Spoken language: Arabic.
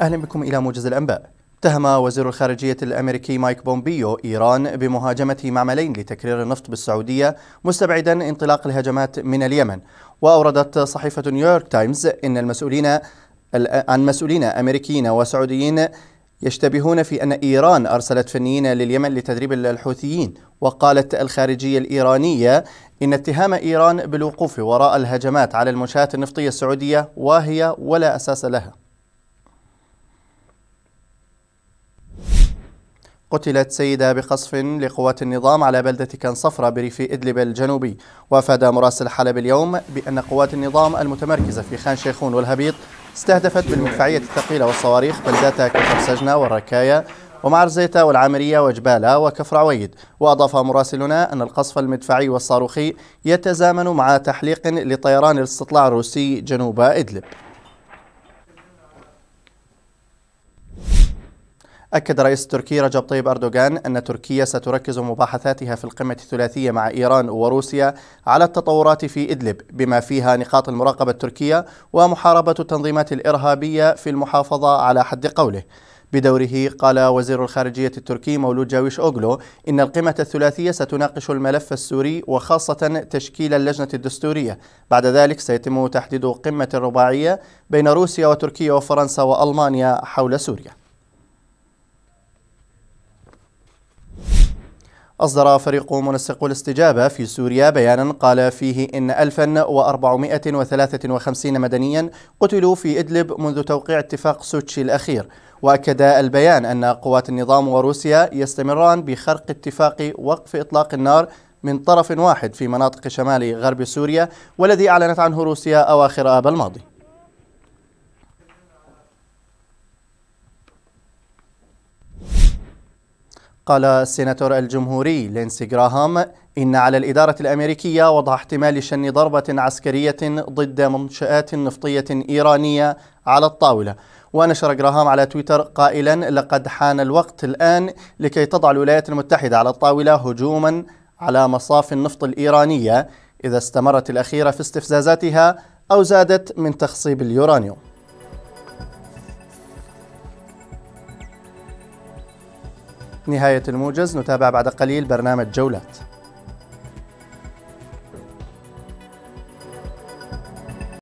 أهلا بكم إلى موجز الأنباء اتهم وزير الخارجية الأمريكي مايك بومبيو إيران بمهاجمة معملين لتكرير النفط بالسعودية مستبعدا انطلاق الهجمات من اليمن وأوردت صحيفة نيويورك تايمز إن المسؤولين عن مسؤولين أمريكيين وسعوديين يشتبهون في أن إيران أرسلت فنيين لليمن لتدريب الحوثيين وقالت الخارجية الإيرانية إن اتهام إيران بالوقوف وراء الهجمات على المنشآت النفطية السعودية واهية ولا أساس لها قتلت سيدة بقصف لقوات النظام على بلدة كان صفرة بريف إدلب الجنوبي وافاد مراسل حلب اليوم بأن قوات النظام المتمركزة في خان شيخون والهبيط استهدفت بالمدفعية الثقيلة والصواريخ بلدات كفر سجنة والركايا ومعرزيتا والعامرية وجبالة وكفر عويد وأضاف مراسلنا أن القصف المدفعي والصاروخي يتزامن مع تحليق لطيران الاستطلاع الروسي جنوب إدلب أكد رئيس تركيا رجب طيب أردوغان أن تركيا ستركز مباحثاتها في القمة الثلاثية مع إيران وروسيا على التطورات في إدلب بما فيها نقاط المراقبة التركية ومحاربة التنظيمات الإرهابية في المحافظة على حد قوله بدوره قال وزير الخارجية التركي مولود جاويش أوغلو إن القمة الثلاثية ستناقش الملف السوري وخاصة تشكيل اللجنة الدستورية بعد ذلك سيتم تحديد قمة رباعية بين روسيا وتركيا وفرنسا وألمانيا حول سوريا أصدر فريق منسق الاستجابة في سوريا بيانا قال فيه إن 1453 مدنيا قتلوا في إدلب منذ توقيع اتفاق سوتشي الأخير وأكد البيان أن قوات النظام وروسيا يستمران بخرق اتفاق وقف إطلاق النار من طرف واحد في مناطق شمال غرب سوريا والذي أعلنت عنه روسيا أواخر آب الماضي قال السيناتور الجمهوري لينسي جراهام إن على الإدارة الأمريكية وضع احتمال شن ضربة عسكرية ضد منشآت نفطية إيرانية على الطاولة ونشر جراهام على تويتر قائلا لقد حان الوقت الآن لكي تضع الولايات المتحدة على الطاولة هجوما على مصاف النفط الإيرانية إذا استمرت الأخيرة في استفزازاتها أو زادت من تخصيب اليورانيوم نهاية الموجز نتابع بعد قليل برنامج جولات